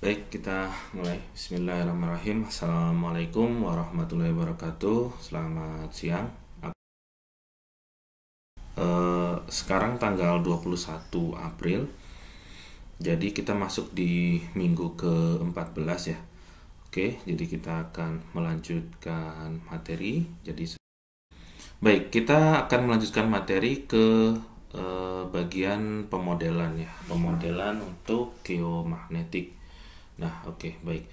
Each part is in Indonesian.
Baik, kita mulai. Bismillahirrahmanirrahim. Assalamualaikum warahmatullahi wabarakatuh. Selamat siang. Eh, sekarang tanggal 21 April. Jadi kita masuk di minggu ke-14 ya. Oke, jadi kita akan melanjutkan materi. Jadi Baik, kita akan melanjutkan materi ke eh, bagian pemodelan ya, pemodelan untuk geomagnetik. Nah, oke, okay, baik.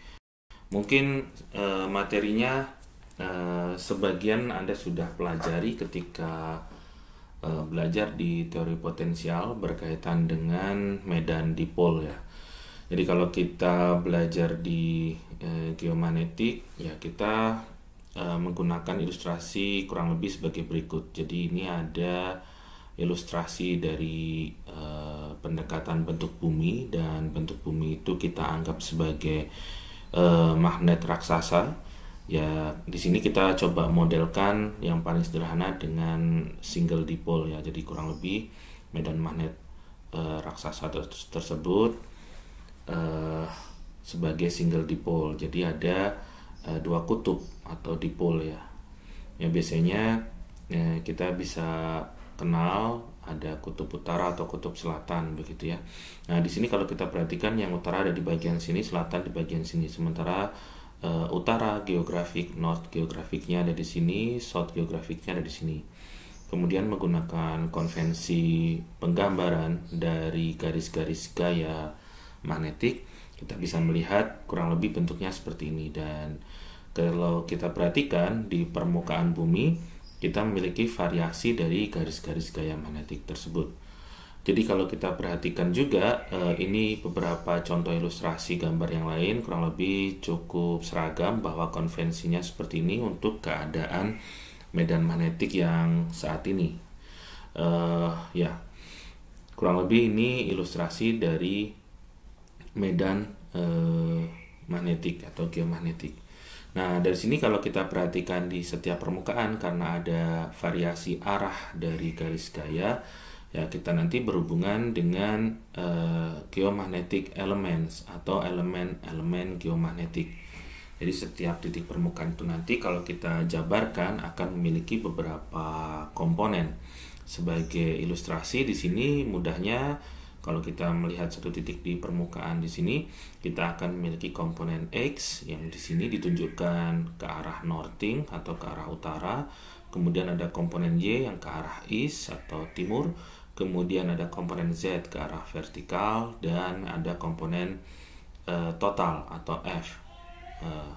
Mungkin uh, materinya uh, sebagian Anda sudah pelajari ketika uh, belajar di teori potensial berkaitan dengan medan dipol ya. Jadi kalau kita belajar di uh, geomagnetik ya kita uh, menggunakan ilustrasi kurang lebih sebagai berikut. Jadi ini ada ilustrasi dari pendekatan bentuk bumi dan bentuk bumi itu kita anggap sebagai uh, magnet raksasa. Ya, di sini kita coba modelkan yang paling sederhana dengan single dipole ya. Jadi kurang lebih medan magnet uh, raksasa tersebut uh, sebagai single dipole. Jadi ada uh, dua kutub atau dipole ya. Ya biasanya kita bisa kenal ada kutub utara atau kutub selatan begitu ya. Nah, di sini kalau kita perhatikan yang utara ada di bagian sini, selatan di bagian sini. Sementara uh, utara geografik, north geografiknya ada di sini, south geografiknya ada di sini. Kemudian menggunakan konvensi penggambaran dari garis-garis gaya magnetik, kita bisa melihat kurang lebih bentuknya seperti ini dan kalau kita perhatikan di permukaan bumi kita memiliki variasi dari garis-garis gaya magnetik tersebut. Jadi kalau kita perhatikan juga eh, ini beberapa contoh ilustrasi gambar yang lain kurang lebih cukup seragam bahwa konvensinya seperti ini untuk keadaan medan magnetik yang saat ini. Uh, ya, kurang lebih ini ilustrasi dari medan uh, magnetik atau geomagnetik. Nah, dari sini kalau kita perhatikan di setiap permukaan karena ada variasi arah dari garis gaya, ya kita nanti berhubungan dengan uh, geomagnetic elements atau elemen-elemen geomagnetik. Jadi setiap titik permukaan itu nanti kalau kita jabarkan akan memiliki beberapa komponen. Sebagai ilustrasi di sini mudahnya kalau kita melihat satu titik di permukaan di sini, kita akan memiliki komponen X yang di sini ditunjukkan ke arah norting atau ke arah utara. Kemudian ada komponen Y yang ke arah east atau timur. Kemudian ada komponen Z ke arah vertikal dan ada komponen uh, total atau F. Uh,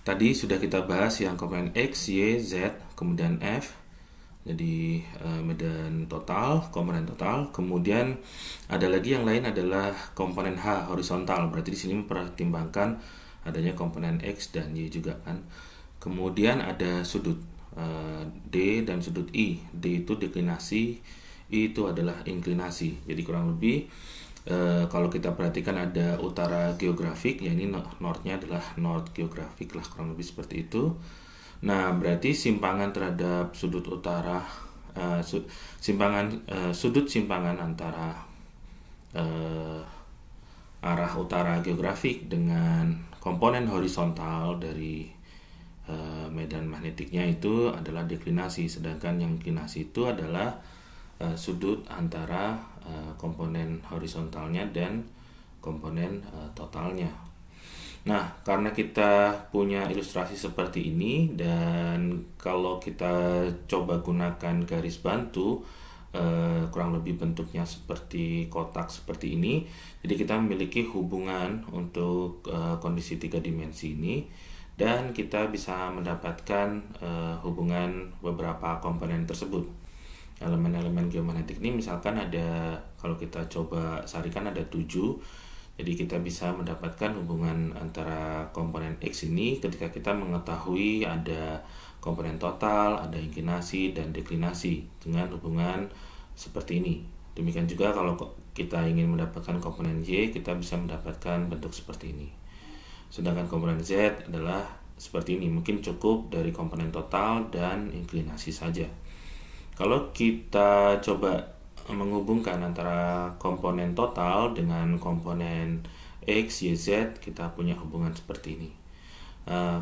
Tadi sudah kita bahas yang komponen X, Y, Z, kemudian F jadi eh, medan total komponen total kemudian ada lagi yang lain adalah komponen H horizontal berarti di sini mempertimbangkan adanya komponen X dan Y juga kan kemudian ada sudut eh, D dan sudut I D itu deklinasi I itu adalah inklinasi jadi kurang lebih eh, kalau kita perhatikan ada utara geografik, ya ini northnya adalah north geografik lah kurang lebih seperti itu. Nah, berarti simpangan terhadap sudut utara uh, su simpangan uh, sudut simpangan antara uh, arah utara geografik dengan komponen horizontal dari uh, medan magnetiknya itu adalah deklinasi, sedangkan yang deklinasi itu adalah uh, sudut antara uh, komponen horizontalnya dan komponen uh, totalnya. Nah, karena kita punya ilustrasi seperti ini dan kalau kita coba gunakan garis bantu eh, kurang lebih bentuknya seperti kotak seperti ini. Jadi kita memiliki hubungan untuk eh, kondisi tiga dimensi ini dan kita bisa mendapatkan eh, hubungan beberapa komponen tersebut. Elemen-elemen geomagnetik ini misalkan ada kalau kita coba sarikan ada tujuh jadi kita bisa mendapatkan hubungan antara komponen X ini ketika kita mengetahui ada komponen total, ada inklinasi, dan deklinasi dengan hubungan seperti ini. Demikian juga kalau kita ingin mendapatkan komponen Y, kita bisa mendapatkan bentuk seperti ini. Sedangkan komponen Z adalah seperti ini, mungkin cukup dari komponen total dan inklinasi saja. Kalau kita coba menghubungkan antara komponen total dengan komponen X, Y, Z, kita punya hubungan seperti ini. Uh,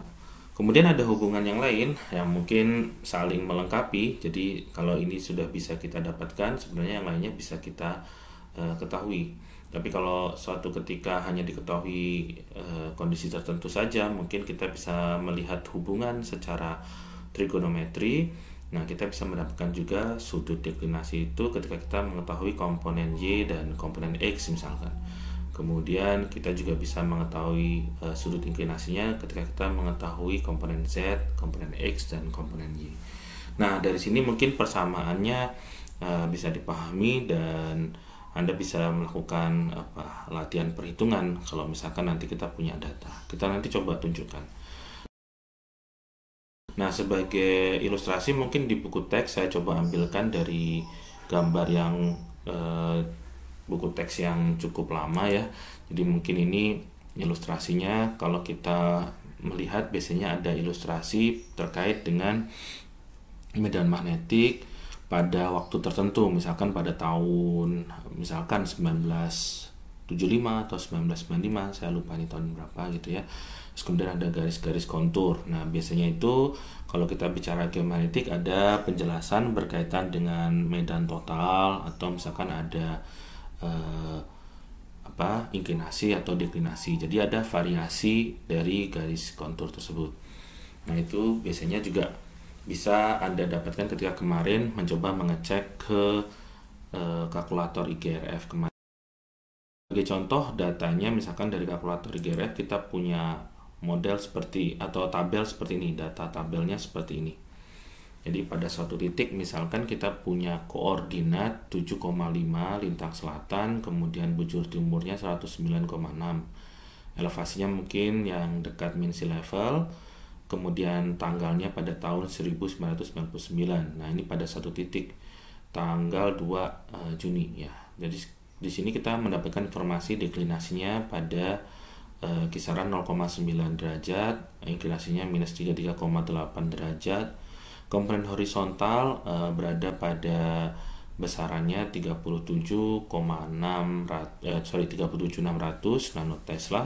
kemudian ada hubungan yang lain yang mungkin saling melengkapi, jadi kalau ini sudah bisa kita dapatkan, sebenarnya yang lainnya bisa kita uh, ketahui. Tapi kalau suatu ketika hanya diketahui uh, kondisi tertentu saja, mungkin kita bisa melihat hubungan secara trigonometri Nah, kita bisa mendapatkan juga sudut deklinasi itu ketika kita mengetahui komponen Y dan komponen X misalkan. Kemudian kita juga bisa mengetahui uh, sudut inklinasinya ketika kita mengetahui komponen Z, komponen X, dan komponen Y. Nah, dari sini mungkin persamaannya uh, bisa dipahami dan Anda bisa melakukan apa latihan perhitungan kalau misalkan nanti kita punya data. Kita nanti coba tunjukkan. Nah, sebagai ilustrasi mungkin di buku teks saya coba ambilkan dari gambar yang eh, buku teks yang cukup lama ya. Jadi mungkin ini ilustrasinya kalau kita melihat biasanya ada ilustrasi terkait dengan medan magnetik pada waktu tertentu, misalkan pada tahun misalkan 19 75 atau 1995 saya lupa nih tahun berapa gitu ya terus kemudian ada garis-garis kontur nah biasanya itu kalau kita bicara geomagnetik ada penjelasan berkaitan dengan medan total atau misalkan ada eh, apa inklinasi atau deklinasi jadi ada variasi dari garis kontur tersebut nah itu biasanya juga bisa anda dapatkan ketika kemarin mencoba mengecek ke eh, kalkulator IGRF kemarin sebagai contoh datanya misalkan dari kalkulator Garrett kita punya model seperti atau tabel seperti ini, data tabelnya seperti ini. Jadi pada suatu titik misalkan kita punya koordinat 7,5 lintang selatan, kemudian bujur timurnya 109,6. Elevasinya mungkin yang dekat min sea level, kemudian tanggalnya pada tahun 1999. Nah, ini pada satu titik tanggal 2 uh, eh, Juni ya. Jadi di sini kita mendapatkan informasi deklinasinya pada e, kisaran 0,9 derajat, inklinasinya minus 33,8 derajat. Komponen horizontal e, berada pada besarannya 37,6 e, eh, sorry 37.600 nano Tesla.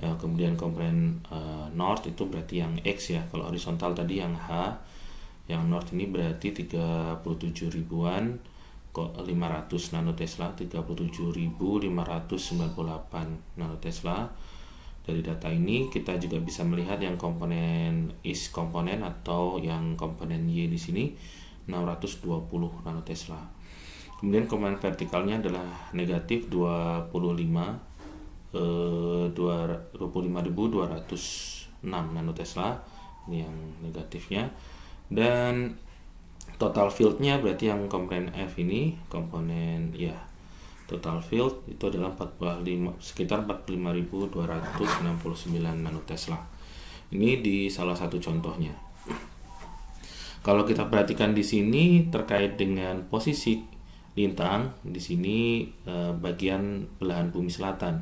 E, kemudian komponen e, north itu berarti yang X ya. Kalau horizontal tadi yang H, yang north ini berarti 37 ribuan 500 nanotesla 37.598 nanotesla dari data ini kita juga bisa melihat yang komponen is komponen atau yang komponen y di sini 620 nanotesla kemudian komponen vertikalnya adalah negatif 25 eh, 25.206 nanotesla ini yang negatifnya dan total fieldnya berarti yang komponen F ini komponen ya total field itu adalah 45 sekitar 45.269 nanotesla. Ini di salah satu contohnya. Kalau kita perhatikan di sini terkait dengan posisi lintang di sini eh, bagian belahan bumi selatan.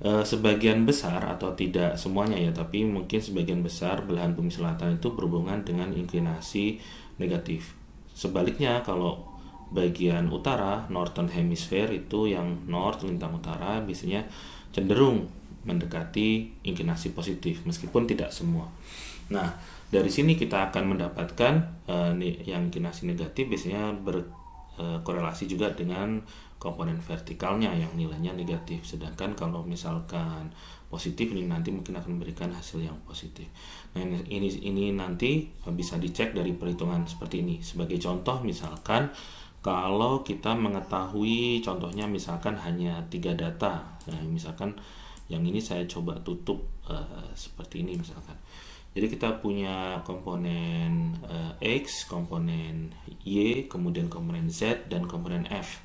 Eh, sebagian besar atau tidak semuanya ya, tapi mungkin sebagian besar belahan bumi selatan itu berhubungan dengan inklinasi negatif. Sebaliknya kalau bagian utara northern hemisphere itu yang north lintang utara biasanya cenderung mendekati inklinasi positif meskipun tidak semua. Nah, dari sini kita akan mendapatkan uh, yang inklinasi negatif biasanya ber, Eh, korelasi juga dengan komponen vertikalnya yang nilainya negatif. Sedangkan kalau misalkan positif ini nanti mungkin akan memberikan hasil yang positif. Nah, ini ini nanti bisa dicek dari perhitungan seperti ini. Sebagai contoh misalkan kalau kita mengetahui contohnya misalkan hanya tiga data, nah, misalkan yang ini saya coba tutup uh, seperti ini misalkan. Jadi kita punya komponen uh, X, komponen Y, kemudian komponen Z, dan komponen F.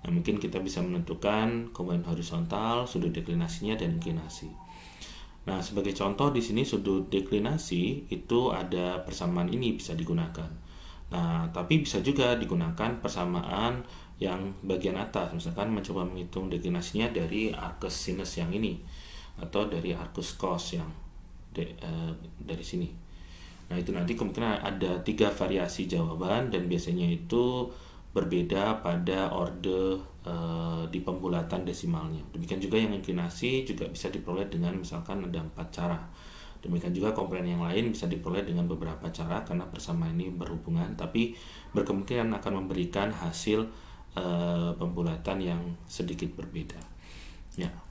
Nah, mungkin kita bisa menentukan komponen horizontal, sudut deklinasinya, dan inklinasi. Nah, sebagai contoh di sini sudut deklinasi itu ada persamaan ini bisa digunakan. Nah, tapi bisa juga digunakan persamaan yang bagian atas, misalkan mencoba menghitung deklinasinya dari arcus sinus yang ini atau dari arcus cos yang dari, uh, eh, dari sini. Nah itu nanti kemungkinan ada tiga variasi jawaban dan biasanya itu berbeda pada orde uh, eh, di pembulatan desimalnya. Demikian juga yang inklinasi juga bisa diperoleh dengan misalkan ada empat cara. Demikian juga komponen yang lain bisa diperoleh dengan beberapa cara karena persamaan ini berhubungan tapi berkemungkinan akan memberikan hasil uh, pembulatan yang sedikit berbeda. Ya,